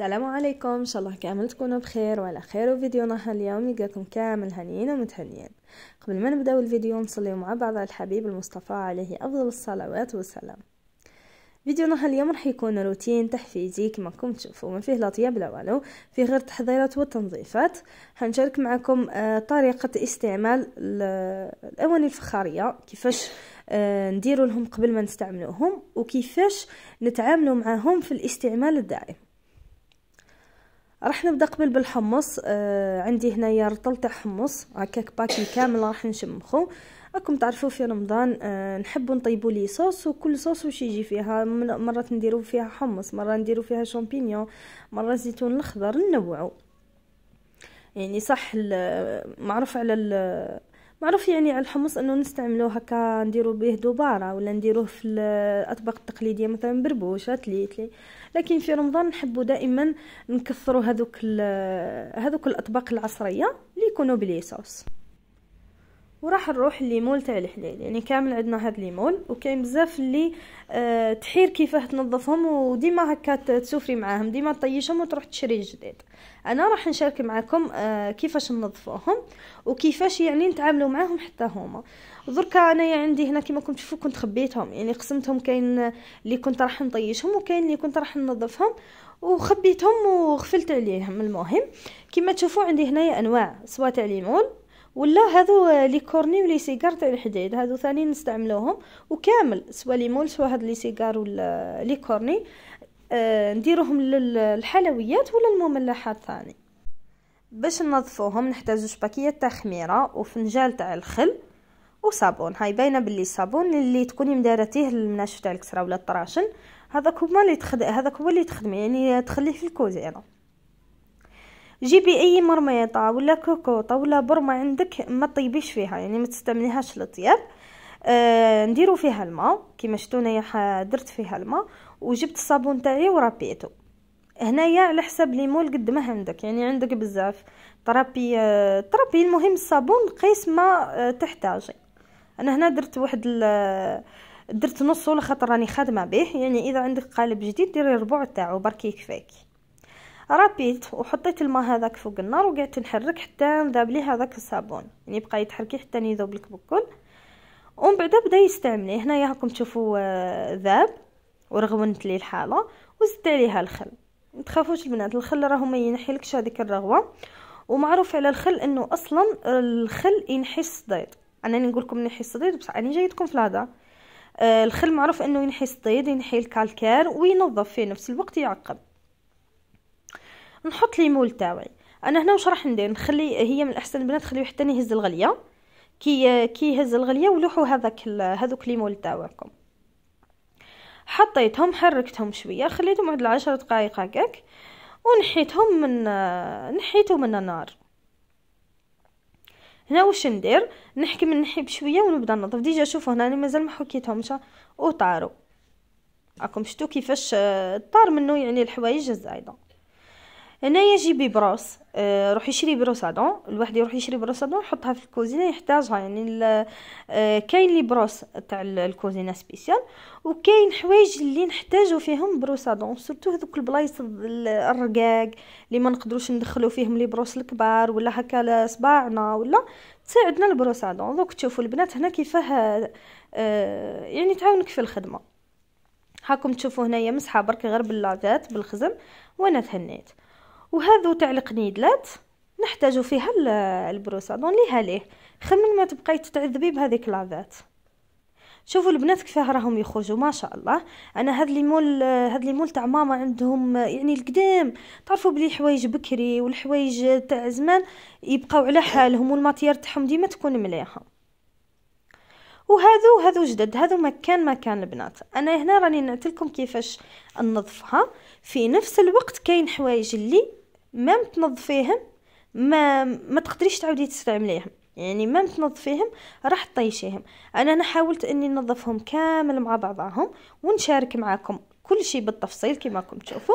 السلام عليكم ان شاء الله كامل تكونوا بخير وعلى خير وفيديونا اليوم يلقاكم كامل هنيين ومتهنيين قبل ما نبداو الفيديو نصليو مع بعض على الحبيب المصطفى عليه افضل الصلوات والسلام فيديونا اليوم راح يكون روتين تحفيزي كما راكم تشوفوا ما فيه لا طياب لا والو فيه غير تحضيرات وتنظيفات حنشارك معكم آه، طريقه استعمال الاواني الفخاريه كيفاش آه، نديروا لهم قبل ما نستعملوهم وكيفاش نتعاملوا معهم في الاستعمال الدائم راح نبدا قبل بالحمص آه عندي هنايا رطل تاع حمص هكاك باكي كامل راح نشمخو راكم تعرفوا في رمضان آه نحبوا نطيبوا لي صوص وكل صوص واش يجي فيها مره نديروا فيها حمص مره نديروا فيها شامبينيون مره زيتون الاخضر ننوعوا يعني صح معروف على معروف يعني على الحمص انه نستعملوه هكا نديرو به دوباره ولا نديروه في الاطباق التقليديه مثلا بربوشه تليتلي لكن في رمضان نحبوا دائما نكثروا هذوك هذوك الاطباق العصريه اللي يكونوا بلي صوص وراح نروح ليمول تاع الحلال يعني كامل عندنا هاد ليمول وكاين بزاف اللي أه تحير كيفاه تنظفهم وديما هكا تسوفري معاهم ديما طيشهم وتروح تشري جديد انا راح نشارك معكم أه كيفاش ننظفوهم وكيفاش يعني نتعاملوا معاهم حتى هما درك انايا عندي هنا كما كنت تشوفوا كنت خبيتهم يعني قسمتهم كاين اللي كنت راح نطيشهم وكاين اللي كنت راح ننظفهم وخبيتهم وغفلت عليهم المهم كما تشوفوا عندي هنايا انواع سواء تاع ليمول ولا هادو آه، لي كورني ولي سيجار تاع الحديد هادو ثاني نستعملوهم وكامل سوا لي مول سوا هاد لي سيجار ولا لي كورني آه، نديروهم للحلويات ولا المملحات ثاني باش نظفوهم نحتاجو شباكيه تاع خميره وفنجال تاع الخل وصابون هاي باينه باللي الصابون اللي تكوني مدارتيه المناشف تاع الكسره ولا الطراشن هذاك هو اللي تخد هذاك هو اللي تخدمي يعني تخليه في الكوزينه جيبي اي مرميطه ولا كوكوطه ولا برمه عندك ما طيبيش فيها يعني ما تستعمليهاش للطياب آه نديرو فيها الماء كيما شفتوا انايا درت فيها الماء وجبت الصابون تاعي ورابيتو هنايا على حساب ليمول قد ما عندك يعني عندك بزاف طرابي طرابي آه، المهم الصابون قيس ما آه، تحتاجي انا هنا درت واحد درت نص ولا خاطر راني خادمه به يعني اذا عندك قالب جديد ديري الربع تاعو بركي يكفيك رابيت وحطيت الماء هذاك فوق النار وقعدت نحرك حتى نذاب لي هذاك الصابون يعني بقى يتحركي حتى يذوب لك بكل ومن بعد بدا يستعملي هنايا راكم تشوفوا آه، ذاب ورغونت لي الحاله وزدت عليها الخل ما تخافوش البنات الخل راه ما ينحيلكش هذيك الرغوه ومعروف على الخل انه اصلا الخل ينحي الصديد انا نقول لكم ينحي الصديد بصح انا جايتكم في الهضره آه، الخل معروف انه ينحي الصديد ينحي الكالكير وينظف في نفس الوقت يعقب نحط لي مول تاعي انا هنا واش راح ندير نخلي هي من الاحسن البنات خليه حتى يهز الغليه كي كي يهز الغليه ولوحوا هذاك هذوك لي مول تاعكم حطيتهم حركتهم شويه خليتهم واحد العشر دقائق هكاك ونحيتهم من نحيته من النار هنا واش ندير نحكم نحي بشويه ونبدا ننظف ديجا شوفوا هنا انا مازال ما حكيتهمش وطاروا راكم شفتوا كيفاش طار منه يعني الحوايج الزايده هنا يجي بروس آه روح يشري بروس ادون الواحد يروح يشري بروس ادون يحطها في الكوزينه يحتاجها يعني آه، كاين لي بروس تاع الكوزينه سبيسيال وكاين حوايج اللي نحتاجو فيهم بروس ادون سورتو هذوك البلايص الرقاق اللي ما نقدروش ندخلو فيهم لي بروس الكبار ولا هكا صباعنا ولا تساعدنا البروس ادون دوك تشوفوا البنات هنا كيفاه آه، يعني تعاونك في الخدمه هاكم تشوفوا هنايا مسحه برك غير باللافات بالخزم وانا تهنيت وهذو تاع القنيدلات نحتاج فيها البروسه دون ليها ليه خمن ما تبقاي تتعذبي بهذيك لافات شوفوا البنات كيفاه راهم يخرجوا ما شاء الله انا هاد ليمول هاد ليمول تاع ماما عندهم يعني القدام تعرفوا بلي حوايج بكري والحوايج تاع زمان يبقاو على حالهم والماتير تاعهم ديما تكون مليحه وهذو هذو جدد هذو مكان مكان البنات انا هنا راني نعتلكم كيفاش ننظفها في نفس الوقت كاين حوايج اللي ما تنظفيهم ما ما تقدريش تعاودي تستعمليهم يعني ما تنظفيهم راح تطيشيهم انا انا حاولت اني نظفهم كامل مع بعضهم ونشارك معاكم كل شيء بالتفصيل كما راكم تشوفوا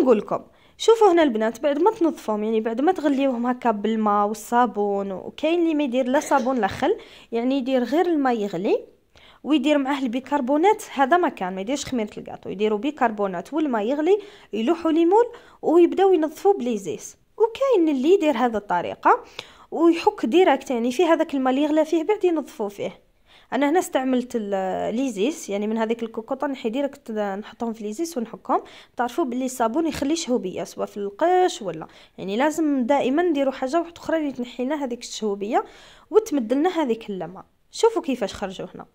ونقول لكم شوفوا هنا البنات بعد ما تنظفهم يعني بعد ما تغليوهم هكا بالماء والصابون وكاين اللي ما يدير لا صابون لا خل يعني يدير غير الماء يغلي ويدير معاه البيكربونات هذا ما كان ما يديرش خميره الكاطو يديروا بيكربونات والماء يغلي يلوحوا ليمون ويبداو ينظفوا بليزيس وكاين اللي يدير هذا الطريقه ويحك ديراكت يعني في هذاك الماء اللي يغلى فيه بعد ينظفوا فيه انا هنا استعملت ليزيس يعني من هذيك الكوكوطه نحي ديريكت نحطهم في ليزيس ونحكهم تعرفوا باللي الصابون يخلي شهوبيه سواء في القش ولا يعني لازم دائما نديروا حاجه واحده اخرى اللي تنحي لنا هذيك الشهوبيه وتمدلنا هذيك اللمعه شوفوا كيفاش خرجوا هنا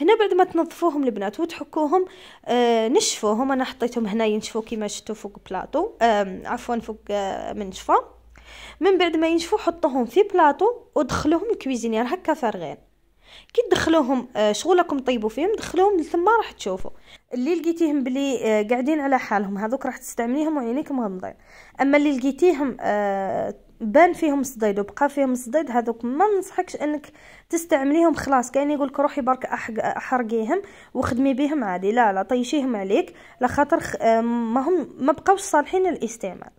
هنا بعد ما تنظفوهم البنات وتحكوهم آه نشفوهم انا حطيتهم هنا ينشفوا كيما شفتوا فوق بلاطو آه عفوا فوق آه منشفه من بعد ما ينشفوا حطوهم في بلاطو ودخلوهم الكويزينير هكا فارغين كي تدخلوهم آه، شغلكم طيبوا فيهم دخلوهم ثم راح تشوفوا اللي لقيتيهم بلي آه، قاعدين على حالهم هذوك راح تستعمليهم وعينيك مغمضين اما اللي لقيتيهم آه، بان فيهم الصديد وبقى فيهم الصديد هذوك ما ننصحكش انك تستعمليهم خلاص كاين يقولك روحي برك احرقيهم وخدمي بهم عادي لا لا طيشيهم عليك لخاطر ما هم ما بقاوش صالحين للاستعمال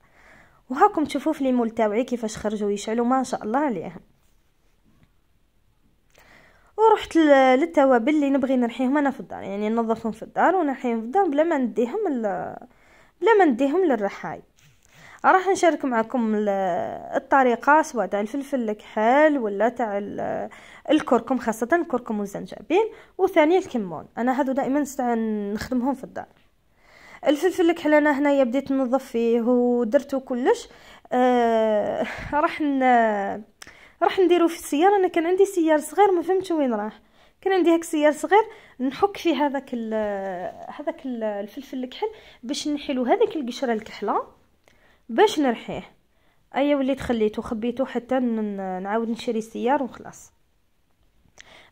وهاكم تشوفوا في ليمول تاوعي كيفاش خرجوا يشعلوا ما شاء الله عليهم ورحت للتوابل اللي نبغي نرحيهم انا في الدار يعني ننظفهم في الدار ونرحيهم في الدار بلا ما نديهم بلا ما نديهم للرحايب راح نشارك معكم الطريقة سواء تاع الفلفل الكحل ولا تاع الكركم خاصة الكركم والزنجبيل وثاني الكمون انا هادو دائما نخدمهم في الدار الفلفل الكحل انا هنايا بديت نظف فيه ودرتو كلش آه، راح راح نديرو في السياره انا كان عندي سيار صغير ما فهمتش وين راح كان عندي هاك سيار صغير نحك فيه هذاك هذاك الفلفل الكحل باش نحيلو هذاك القشره الكحله باش نرحيه ايا وليت خليته خبيته حتى نعاود نشري السيار وخلاص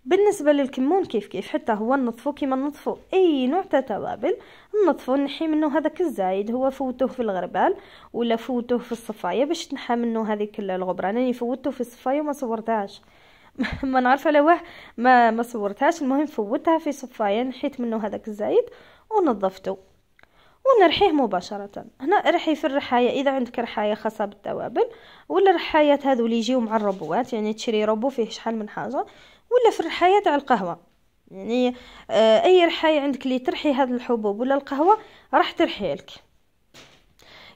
بالنسبه للكمون كيف كيف حتى هو نطفو كيما نطفو اي نوع تاع توابل نطفو نحي منه هذاك الزايد هو فوتوه في الغربال ولا فوتوه في الصفايه باش تنحى منه هذيك الغبره انا فوتته في الصفايه وما صورتهاش ما نعرف على واه ما ما صورتهاش المهم فوتها في صفايه نحيت منه هذاك الزايد ونظفته ونرحيه مباشرة هنا رحي في الرحاية إذا عندك رحاية خاصة بالتوابل ولا الرحايات هذو اللي يجيو مع الربوات يعني تشري ربو فيه شحال من حاجة ولا في الرحاية تاع القهوة يعني آه، أي رحاية عندك اللي ترحي هاد الحبوب ولا القهوة راح ترحي لك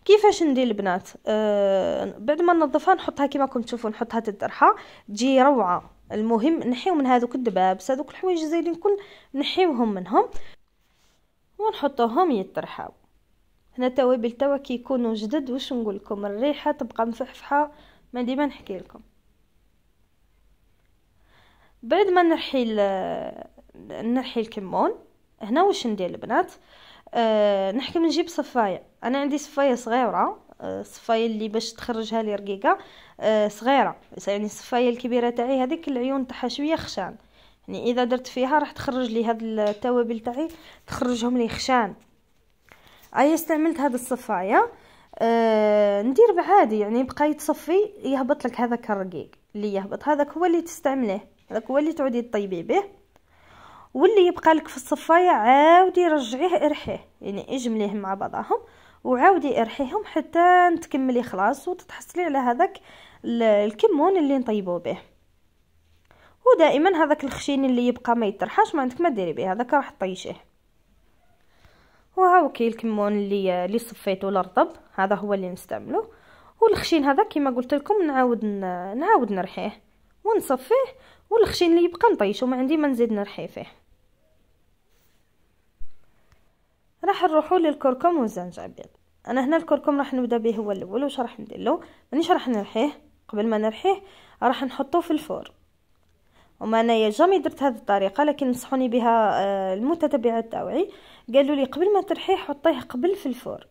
كيفاش ندير البنات آه بعد ما ننظفها نحطها كما راكم تشوفوا نحطها تدرحة تجي روعه المهم نحيو من هذوك الدبابس هذوك الحوايج زايدين كل نحيوهم منهم ونحطوهم يترحاو هنا التوابل توا كي يكونوا جدد واش نقول لكم الريحه تبقى مفحفحه ما ديما نحكي لكم بعد ما نرحي نرحي الكمون هنا واش ندير البنات أه نحكم نجيب صفايه انا عندي صفايه صغيره آه، الصفايه اللي باش تخرجها لي رقيقه أه صغيره يعني الصفايه الكبيره تاعي هذيك العيون تاعها شويه خشان يعني اذا درت فيها راح تخرج لي هاد التوابل تاعي تخرجهم لي خشان ايا استعملت هاد الصفايه أه ندير بعادي يعني بقى يتصفي يهبط لك هذاك الرقيق اللي يهبط هذاك هو اللي تستعمليه هذاك هو اللي تعودي تطيبي به واللي يبقى لك في الصفايه عاودي رجعيه ارحيه يعني اجمليه مع بعضهم وعاودي ارحيهم حتى تكملي خلاص وتتحصلي على هذاك الكمون اللي نطيبو به ودائما هذاك الخشين اللي يبقى ما يطرحاش ما عندك ما ديري به هذاك راح طيشيه وهاو كاين الكمون اللي اللي صفيته الرطب هذا هو اللي نستعمله والخشين هذا كما قلت لكم نعاود نعاود نرحيه ونصفيه والخشين اللي يبقى نطيشه ما عندي ما نزيد نرحي فيه راح نروحوا للكركم والزنجبيل انا هنا الكركم راح نبدا به هو الاول واش راح ندير له مانيش راح نرحيه قبل ما نرحيه راح نحطه في الفرن وما انايا جامي درت هذه الطريقه لكن نصحوني بها آه، المتتبعات تاوعي قالوا لي قبل ما ترحيه حطيه قبل في الفور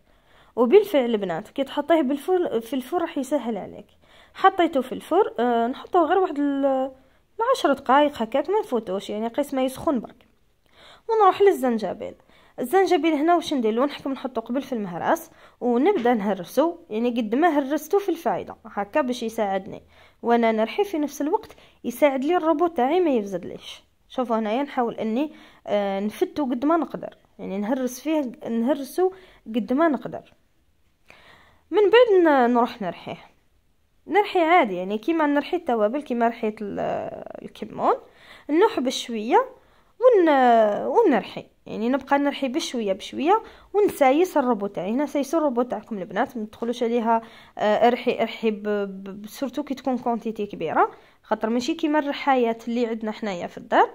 وبالفعل بنات كي تحطيه بالفور في الفور راح يسهل عليك حطيته في الفور أه نحطوه غير واحد العشر دقائق هكاك ما نفوتوش يعني قيس ما يسخن برك ونروح للزنجبيل الزنجبيل هنا واش نديرو نحكم نحطو قبل في المهراس ونبدا نهرسو يعني قد ما هرستو في الفايده هكا باش يساعدني وانا نرحي في نفس الوقت يساعد لي الروبوت تاعي ما يفزدليش شوفوا هنايا نحاول اني آه، نفتو قد ما نقدر يعني نهرس فيه نهرسو قد ما نقدر من بعد نروح نرحيه نرحي عادي يعني كيما نرحي التوابل كيما رحيت الكمون نحب شويه ون ونرحي يعني نبقى نرحي بشويه بشويه ونسايس الروبو تاعي يعني هنا سايسوا الروبو تاعكم البنات ما تدخلوش عليها آه، ارحي ارحي سورتو كي تكون كونتيتي كبيره خاطر ماشي كيما الرحايات اللي عندنا حنايا في الدار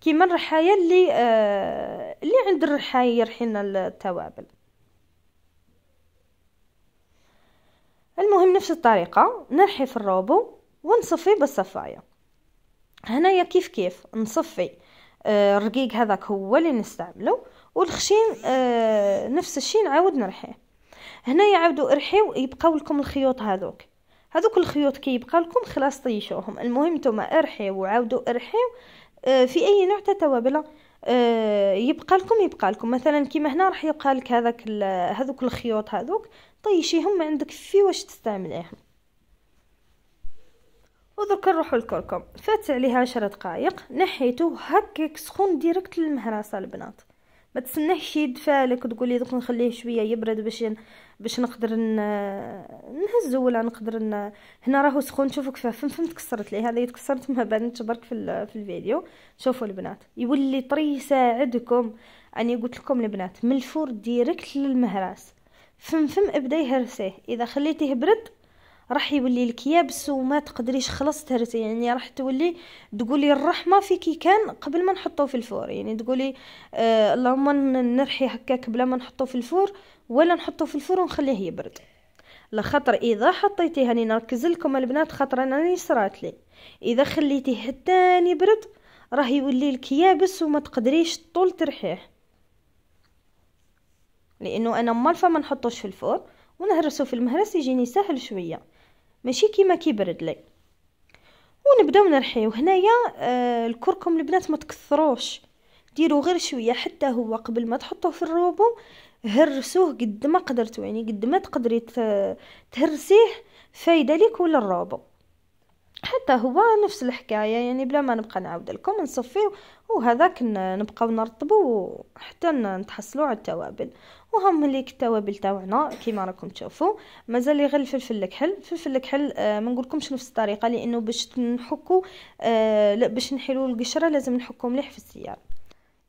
كيما الرحايه اللي آه اللي عند الرحايه يرحي لنا التوابل المهم نفس الطريقه نرحي في الروبو ونصفي بالصفايه هنايا كيف كيف نصفي آه، الرقيق هذاك هو اللي نستعمله والخشين آه، نفس الشيء نعاود نرحيه هنايا يعاودوا ارحيو يبقاو لكم الخيوط هذوك هذوك الخيوط كي يبقى لكم خلاص طيشوهم المهم نتوما ارحيو وعاودوا ارحيو آه، في اي نوع توابل يبقى لكم يبقى لكم مثلا كيما هنا راح يبقى لك هذاك هذوك الخيوط هذوك طيشيهم ما عندك في واش تستعمليهم ودركا نروحو للكركم فات عليه عشر دقائق نحيتو هكاك سخون ديريكت للمهراسه البنات ما تسنحش يدفع لك تقولي دوك نخليه شويه يبرد باش باش نقدر نهزو ولا نقدر ن... هنا راهو سخون شوفوا كيفاه فهمت فم تكسرت ليه هذه تكسرت ما بانت برك في, في الفيديو شوفوا البنات يولي طري يساعدكم اني قلت لكم البنات من الفور ديريكت للمهراس فم فم ابدا يهرسيه اذا خليتيه برد راح يولي لك يابس وما تقدريش خلاص تهرسي يعني راح تولي تقولي الرحمه في كي كان قبل ما نحطوه في الفور يعني تقولي آه اللهم نرحي هكاك بلا ما نحطوه في الفور ولا نحطوه في الفور ونخليه يبرد لخاطر اذا حطيتيه راني نركز لكم البنات خاطر انا راني لي اذا خليتيه حتى يبرد راه يولي لك يابس وما تقدريش طول ترحيه لانه انا مالفه ما نحطوش في الفور ونهرسو في المهرس يجيني سهل شويه ماشي كيما كيبرد لي ونبداو نرحيو هنايا آه الكركم البنات ما تكثروش ديروا غير شويه حتى هو قبل ما تحطوه في الروبو هرسوه قد ما قدرتو يعني قد ما تقدري تهرسيه فايده ليك ولا الروبو حتى هو نفس الحكايه يعني بلا ما نبقى نعاود لكم نصفيه وهذاك نبقاو نرطبو حتى نتحصلوا على التوابل وهم اللي التوابل تاعنا كيما راكم تشوفوا مازال غير الفلفل الكحل الفلفل الكحل آه، ما نقولكمش نفس الطريقه لانه باش نحكو آه، لا باش نحلو القشره لازم نحكو مليح في السياره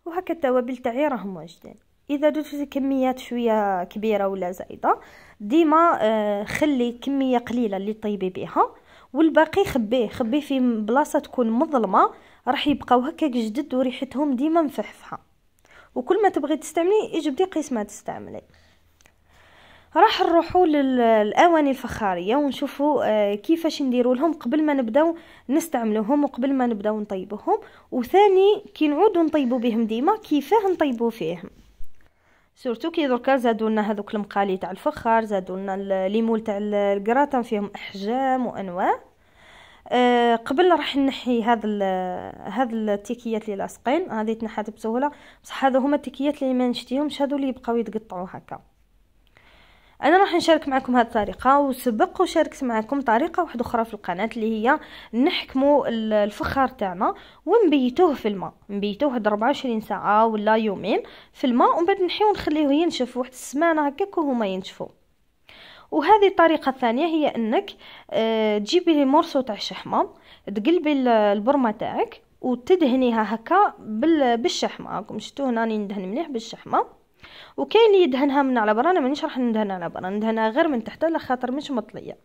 وهكا التوابل تاعي راهم واجدين اذا درتي كميات شويه كبيره ولا زايده ديما آه، خلي كميه قليله اللي طيبي بها والباقي خبيه خبيه في بلاصه تكون مظلمه راح يبقاو هكاك جدد وريحتهم ديما مفحفحه وكل ما تبغي تستعملي اجبدي قيس ما تستعملي راح نروحوا للاواني الفخاريه ونشوفوا آه، كيفاش نديروا لهم قبل ما نبداو نستعملوهم وقبل ما نبداو نطيبوهم وثاني كي نعودوا نطيبوا بهم ديما كيفاه نطيبوا فيهم سورتو كي دركا زادوا لنا هذوك المقالي تاع الفخار زادوا لنا ليمول تاع الكراتان فيهم احجام وانواع آه، قبل راح نحي هذا هذا التيكيات اللي لاصقين هذه تنحات بسهوله بصح هذو هما التيكيات اللي ما نشتيهمش هذو اللي يبقاو يتقطعوا هكا انا راح نشارك معكم هذه الطريقه وسبق وشاركت معكم طريقه واحده اخرى في القناه اللي هي نحكموا الفخار تاعنا ونبيتوه في الماء نبيتوه 24 ساعه ولا يومين في الماء ومن بعد نحيو نخليه ينشف واحد السمانه هكاك وهما ينشفوا وهذه الطريقه الثانيه هي انك آه، تجيبي لي مورسو تاع الشحمه تقلبي البرمه تاعك وتدهنيها هكا بالشحمه راكم شفتوا هنا راني ندهن مليح بالشحمه وكاين اللي يدهنها من على برا انا مانيش راح ندهنها على برا ندهنها غير من تحت على خاطر مش مطليه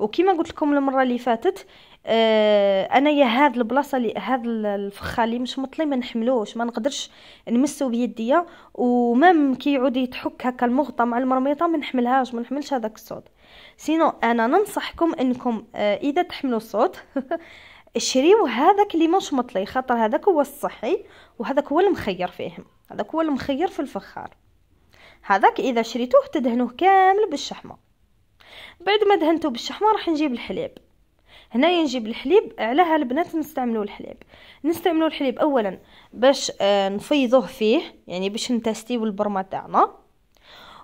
وكما قلت لكم المره اللي فاتت آه انايا هاد البلاصه اللي هاد الفخه اللي مش مطلي ما نحملوش ما نقدرش نمسو بيديا ومام كيعود يتحك هكا المغطى مع المرميطه ما نحملهاش ما نحملش هذاك الصوت سينو انا ننصحكم انكم آه اذا تحملوا الصوت شريو هذاك اللي مش مطلي خاطر هذاك هو الصحي وهذاك هو المخير فيهم هذاك هو المخير في الفخار هذاك اذا شريتوه تدهنوه كامل بالشحمه بعد ما دهنته بالشحمه راح نجيب الحليب هنايا نجيب الحليب علاه البنات نستعملوا الحليب نستعملوا الحليب اولا باش آه، نفيضوه فيه يعني باش نتاستيو البرمه تاعنا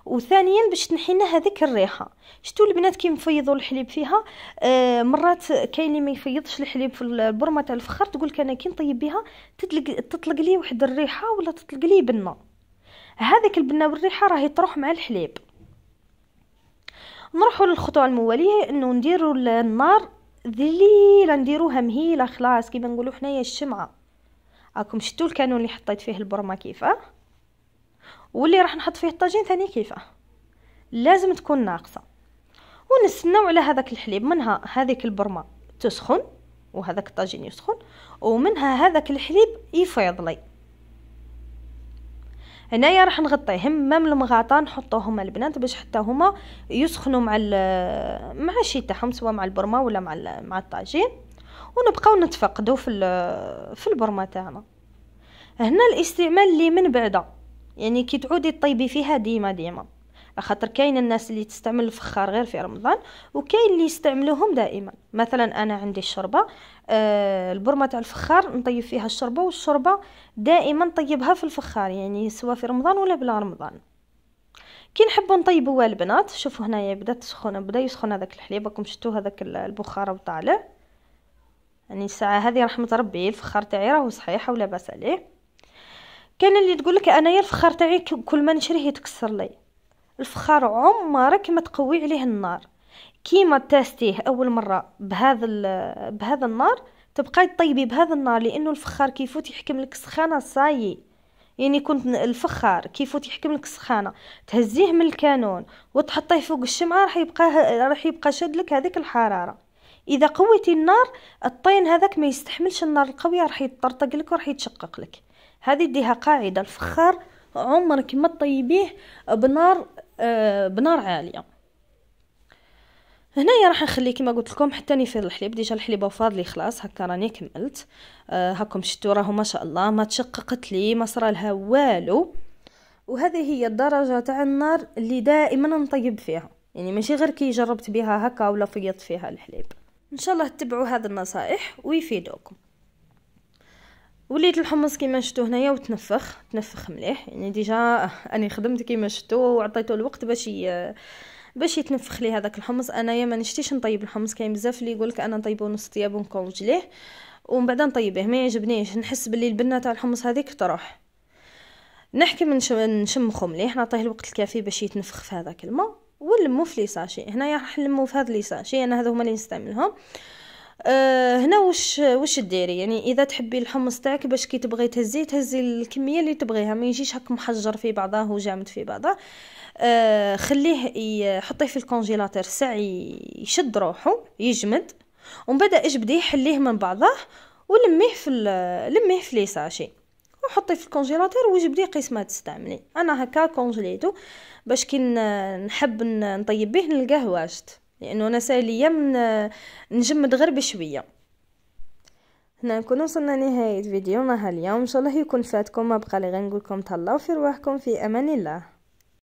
وثانيا باش تنحينا هذيك الريحه شتو البنات كي نفيضوا الحليب فيها آه، مرات كاين اللي ما يفيضش الحليب في البرمه تاع الفخار تقول انا كي نطيب بها تطلق تطلق لي واحد الريحه ولا تطلق لي بنه هذاك البنه والريحه راهي تروح مع الحليب نروحوا للخطوه المواليه انه نديروا النار ذليله نديروها مهيله خلاص كيما نقولوا حنايا الشمعه راكم شفتوا الكانون اللي حطيت فيه البرمه كيفاه واللي راح نحط فيه الطاجين ثاني كيفاه لازم تكون ناقصه ونستناو على هذاك الحليب منها هذيك البرمه تسخن وهذاك الطاجين يسخن ومنها هذاك الحليب يفيض لي هنايا راح نغطيهم مام المغاطه نحطوهم البنات باش حتى هما يسخنوا مع مع الشي تاعهم سواء مع البرمه ولا مع مع الطاجين ونبقاو نتفقدوا في في البرمه تاعنا هنا الاستعمال اللي من بعده يعني كي تعودي طيبي فيها ديما ديما خاطر كاين الناس اللي تستعمل الفخار غير في رمضان وكاين اللي يستعملوهم دائما مثلا انا عندي الشوربه آه، البرمه تاع الفخار نطيب فيها الشوربه والشربة دائما نطيبها في الفخار يعني سواء في رمضان ولا بلا رمضان كي نحبوا نطيبوا البنات شوفوا هنايا بدا تسخن بدا يسخن هذاك الحليب راكم شفتوا هذاك البخار وطالع يعني الساعه هذه رحمه ربي الفخار تاعي راهو صحيح ولا باس عليه كان اللي تقول لك انايا الفخار تاعي كل ما نشريه يتكسر لي الفخار عمرك ما تقوي عليه النار كيما تاستيه اول مره بهذا بهذا النار تبقاي طيبي بهذا النار لانه الفخار كيفوت يحكم لك سخانه صايي يعني كنت الفخار كيفوت يحكم لك السخانه تهزيه من الكانون وتحطيه فوق الشمعه راح يبقى راح يبقى شاد لك هذيك الحراره اذا قويتي النار الطين هذاك ما يستحملش النار القويه راح يطرطق لك وراح يتشقق لك هذه ديها قاعده الفخار عمرك ما تطيبيه بنار آه بنار عاليه هنايا راح نخلي كما قلت لكم حتى نفير الحليب ديجا الحليب فاضلي خلاص هكا راني كملت آه هاكم شفتوا راهو ما شاء الله ما تشققت لي ما صرالها والو وهذه هي الدرجه تاع النار اللي دائما نطيب فيها يعني ماشي غير كي جربت بها هكا ولا فيضت فيها الحليب ان شاء الله تتبعوا هذه النصائح ويفيدوكم وليت الحمص كيما شفتو هنايا وتنفخ تنفخ مليح يعني ديجا اني خدمت كيما شفتو وعطيتو الوقت باش باش يتنفخ لي هذاك الحمص انايا ما نشتيش نطيب الحمص كاين بزاف اللي يقولك انا نطيبو نص طياب ونكونجليه ومن بعد نطيبه ما يعجبنيش نحس باللي البنه تاع الحمص هذيك تروح نحكم نشمخو مليح نعطيه الوقت الكافي باش يتنفخ في هذاك الماء ونلمو في لي ساشي هنايا راح نلمو في هذا لي ساشي انا هذو هما اللي نستعملهم آه أه هنا واش واش ديري يعني اذا تحبي الحمص تاعك باش كي تبغي تهزيه تهزي الكميه اللي تبغيها ما يجيش هاك محجر في بعضه وجامد في بعضه أه خليه حطيه في الكونجيلاتور ساعه يشد روحه يجمد ومن بعد اجبديه حليه من بعضه ولميه في لميه في لي وحطي في الكونجيلاتور وجبدي قيس ما تستعملي انا هكا كونجليتو باش كي نحب نطيب به نلقاه واجد لانه انا ساليه من نجمد غير بشويه هنا نكون وصلنا لنهايه فيديونا اليوم ان شاء الله يكون فاتكم ما بقى لي غير نقول لكم تهلاو في رواحكم في امان الله